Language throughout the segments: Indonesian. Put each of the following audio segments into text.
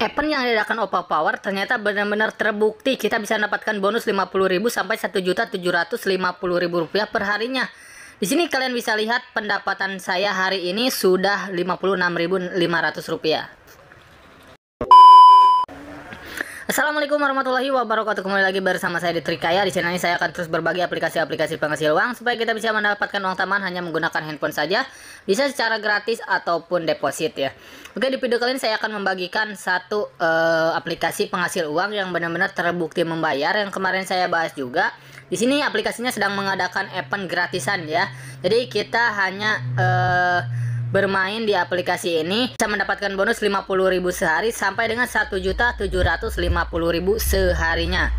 Event yang diadakan Oppo Power ternyata benar-benar terbukti kita bisa mendapatkan bonus 50.000 sampai 1.750.000 rupiah per harinya. Di sini kalian bisa lihat pendapatan saya hari ini sudah 56.500 rupiah. Assalamualaikum warahmatullahi wabarakatuh Kembali lagi bersama saya di Trikaya Di channel ini saya akan terus berbagi aplikasi-aplikasi penghasil uang Supaya kita bisa mendapatkan uang taman hanya menggunakan handphone saja Bisa secara gratis ataupun deposit ya Oke di video kali ini saya akan membagikan satu uh, aplikasi penghasil uang Yang benar-benar terbukti membayar Yang kemarin saya bahas juga di sini aplikasinya sedang mengadakan event gratisan ya. Jadi kita hanya uh, bermain di aplikasi ini bisa mendapatkan bonus 50.000 sehari sampai dengan 1.750.000 seharinya.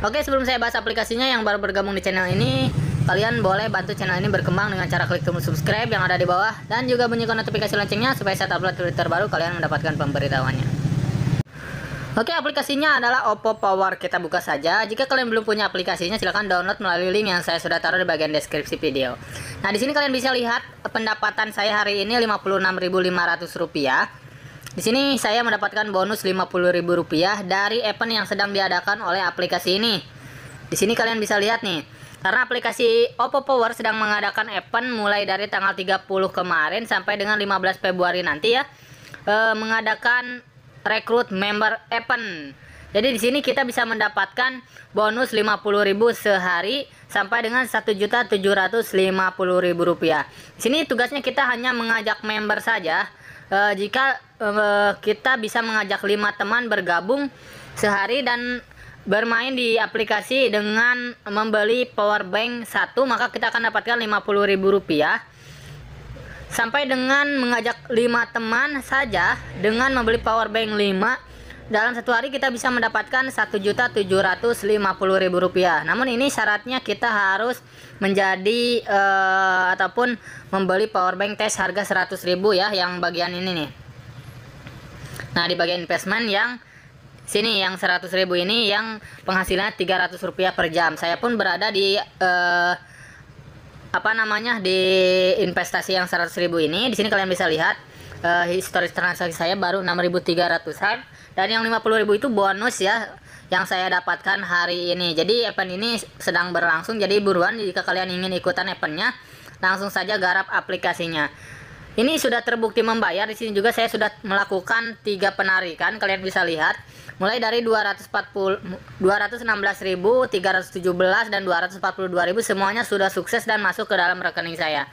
Oke, sebelum saya bahas aplikasinya yang baru bergabung di channel ini, kalian boleh bantu channel ini berkembang dengan cara klik tombol subscribe yang ada di bawah dan juga bunyikan notifikasi loncengnya supaya saat upload video terbaru kalian mendapatkan pemberitahuannya. Oke, aplikasinya adalah Oppo Power. Kita buka saja. Jika kalian belum punya aplikasinya, silahkan download melalui link yang saya sudah taruh di bagian deskripsi video. Nah, di sini kalian bisa lihat pendapatan saya hari ini Rp56.500. Di sini saya mendapatkan bonus Rp50.000 dari event yang sedang diadakan oleh aplikasi ini. Di sini kalian bisa lihat nih, karena aplikasi Oppo Power sedang mengadakan event mulai dari tanggal 30 kemarin sampai dengan 15 Februari nanti ya. E, mengadakan rekrut member event. Jadi di sini kita bisa mendapatkan bonus 50.000 sehari sampai dengan 1.750.000 rupiah. Di sini tugasnya kita hanya mengajak member saja. E, jika e, kita bisa mengajak 5 teman bergabung sehari dan bermain di aplikasi dengan membeli power bank 1 maka kita akan dapatkan rp rupiah. Sampai dengan mengajak 5 teman saja dengan membeli power bank 5 dalam satu hari kita bisa mendapatkan Rp1.750.000. Namun ini syaratnya kita harus menjadi uh, ataupun membeli power bank tes harga 100.000 ya yang bagian ini nih. Nah, di bagian investment yang sini yang 100.000 ini yang penghasilannya Rp300 per jam. Saya pun berada di uh, apa namanya di investasi yang 100 ribu ini di sini kalian bisa lihat uh, historis transaksi saya baru 6.300an dan yang 50 ribu itu bonus ya yang saya dapatkan hari ini jadi event ini sedang berlangsung jadi buruan jika kalian ingin ikutan eventnya langsung saja garap aplikasinya ini sudah terbukti membayar di sini juga saya sudah melakukan tiga penarikan kalian bisa lihat mulai dari 240 216.000 317 dan 242.000 semuanya sudah sukses dan masuk ke dalam rekening saya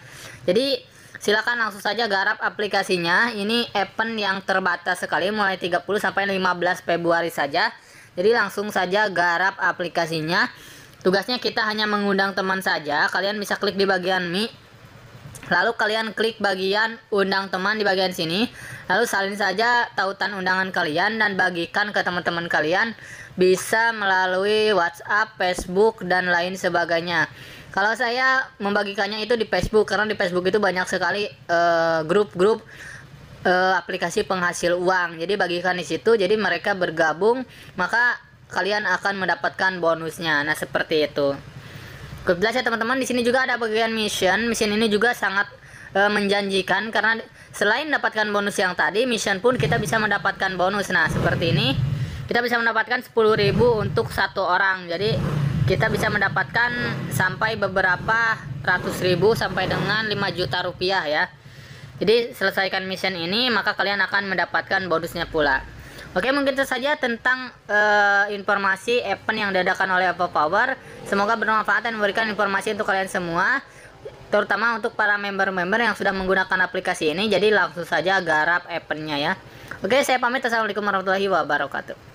jadi silakan langsung saja garap aplikasinya ini event yang terbatas sekali mulai 30 sampai 15 Februari saja jadi langsung saja garap aplikasinya tugasnya kita hanya mengundang teman saja kalian bisa klik di bagian mi Lalu kalian klik bagian undang teman di bagian sini. Lalu salin saja tautan undangan kalian dan bagikan ke teman-teman kalian bisa melalui WhatsApp, Facebook dan lain sebagainya. Kalau saya membagikannya itu di Facebook karena di Facebook itu banyak sekali eh, grup-grup uh, uh, aplikasi penghasil uang. Jadi bagikan di situ jadi mereka bergabung maka kalian akan mendapatkan bonusnya. Nah, seperti itu. Kebetulan ya teman-teman di sini juga ada bagian mission. Mission ini juga sangat e, menjanjikan karena selain mendapatkan bonus yang tadi, mission pun kita bisa mendapatkan bonus. Nah, seperti ini kita bisa mendapatkan 10.000 untuk satu orang. Jadi kita bisa mendapatkan sampai beberapa ratus ribu sampai dengan 5 juta rupiah ya. Jadi selesaikan mission ini maka kalian akan mendapatkan bonusnya pula. Oke, mungkin itu saja tentang uh, informasi event yang diadakan oleh Apple Power. Semoga bermanfaat dan memberikan informasi untuk kalian semua, terutama untuk para member-member yang sudah menggunakan aplikasi ini. Jadi langsung saja garap eventnya ya. Oke, saya pamit. Assalamualaikum warahmatullahi wabarakatuh.